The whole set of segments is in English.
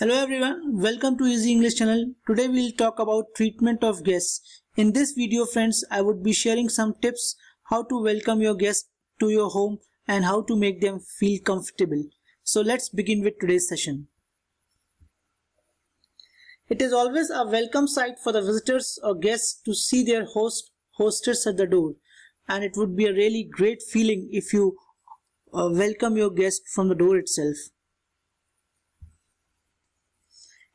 Hello everyone, welcome to Easy English channel. Today we will talk about treatment of guests. In this video friends, I would be sharing some tips how to welcome your guests to your home and how to make them feel comfortable. So let's begin with today's session. It is always a welcome sight for the visitors or guests to see their host hostess at the door and it would be a really great feeling if you uh, welcome your guest from the door itself.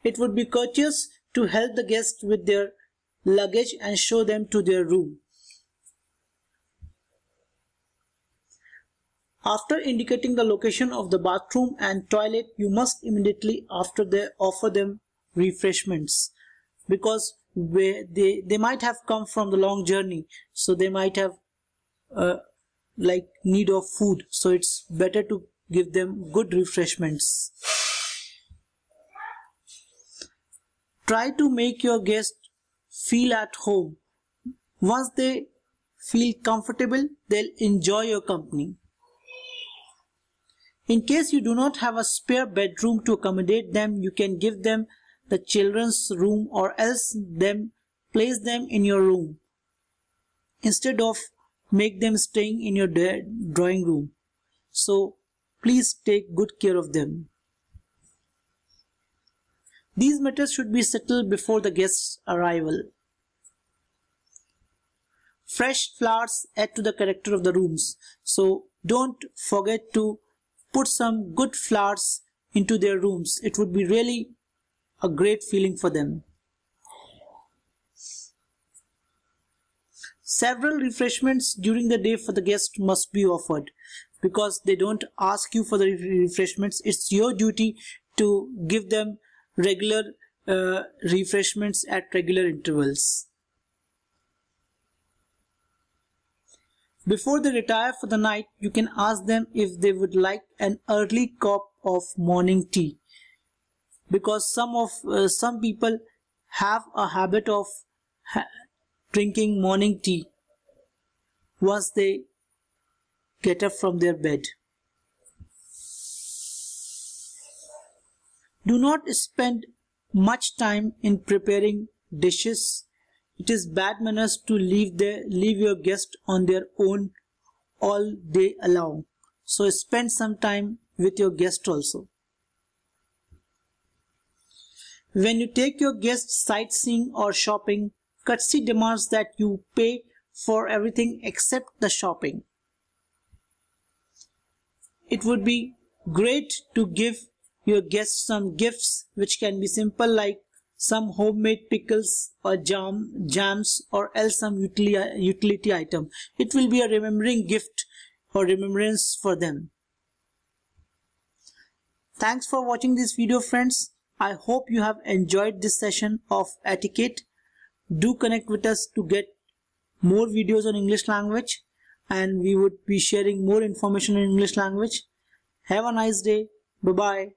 It would be courteous to help the guests with their luggage and show them to their room. After indicating the location of the bathroom and toilet, you must immediately after they offer them refreshments because they, they might have come from the long journey. So they might have uh, like need of food. So it's better to give them good refreshments. Try to make your guests feel at home. Once they feel comfortable, they'll enjoy your company. In case you do not have a spare bedroom to accommodate them, you can give them the children's room or else them place them in your room instead of make them staying in your drawing room. So please take good care of them. These matters should be settled before the guest's arrival. Fresh flowers add to the character of the rooms, so don't forget to put some good flowers into their rooms. It would be really a great feeling for them. Several refreshments during the day for the guest must be offered because they don't ask you for the refreshments. It's your duty to give them regular uh, refreshments at regular intervals. Before they retire for the night, you can ask them if they would like an early cup of morning tea because some of uh, some people have a habit of ha drinking morning tea once they get up from their bed. Do not spend much time in preparing dishes. It is bad manners to leave, their, leave your guest on their own all day long. So spend some time with your guest also. When you take your guest sightseeing or shopping, courtesy demands that you pay for everything except the shopping. It would be great to give you guests some gifts which can be simple like some homemade pickles or jam, jams or else some utility, utility item. It will be a remembering gift or remembrance for them. Thanks for watching this video friends. I hope you have enjoyed this session of etiquette. Do connect with us to get more videos on English language and we would be sharing more information in English language. Have a nice day. Bye-bye.